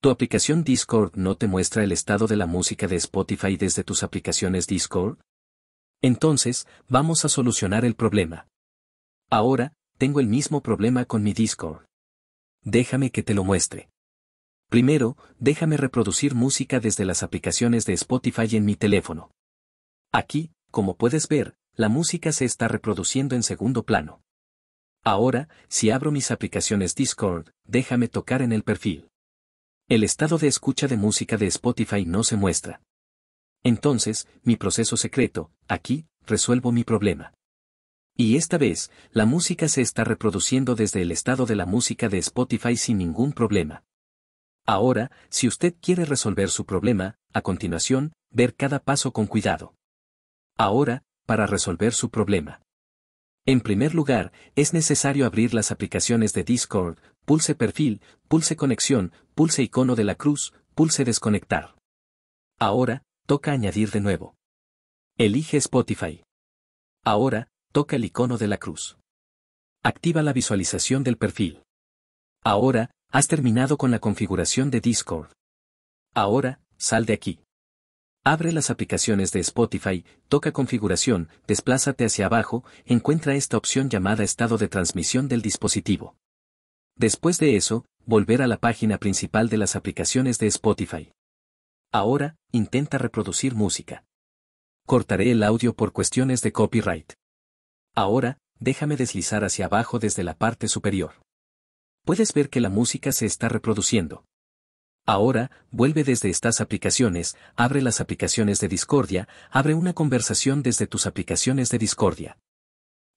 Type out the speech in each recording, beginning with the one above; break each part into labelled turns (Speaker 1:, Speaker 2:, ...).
Speaker 1: Tu aplicación Discord no te muestra el estado de la música de Spotify desde tus aplicaciones Discord. Entonces, vamos a solucionar el problema. Ahora, tengo el mismo problema con mi Discord. Déjame que te lo muestre. Primero, déjame reproducir música desde las aplicaciones de Spotify en mi teléfono. Aquí, como puedes ver, la música se está reproduciendo en segundo plano. Ahora, si abro mis aplicaciones Discord, déjame tocar en el perfil. El estado de escucha de música de Spotify no se muestra. Entonces, mi proceso secreto, aquí, resuelvo mi problema. Y esta vez, la música se está reproduciendo desde el estado de la música de Spotify sin ningún problema. Ahora, si usted quiere resolver su problema, a continuación, ver cada paso con cuidado. Ahora, para resolver su problema. En primer lugar, es necesario abrir las aplicaciones de Discord, pulse perfil, pulse conexión, pulse icono de la cruz, pulse desconectar. Ahora, toca añadir de nuevo. Elige Spotify. Ahora, toca el icono de la cruz. Activa la visualización del perfil. Ahora, has terminado con la configuración de Discord. Ahora, sal de aquí. Abre las aplicaciones de Spotify, toca configuración, desplázate hacia abajo, encuentra esta opción llamada estado de transmisión del dispositivo. Después de eso, volver a la página principal de las aplicaciones de Spotify. Ahora, intenta reproducir música. Cortaré el audio por cuestiones de copyright. Ahora, déjame deslizar hacia abajo desde la parte superior. Puedes ver que la música se está reproduciendo. Ahora, vuelve desde estas aplicaciones, abre las aplicaciones de Discordia, abre una conversación desde tus aplicaciones de Discordia.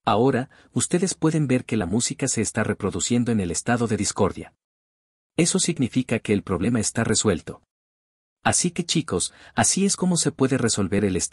Speaker 1: Ahora, ustedes pueden ver que la música se está reproduciendo en el estado de Discordia. Eso significa que el problema está resuelto. Así que chicos, así es como se puede resolver el estado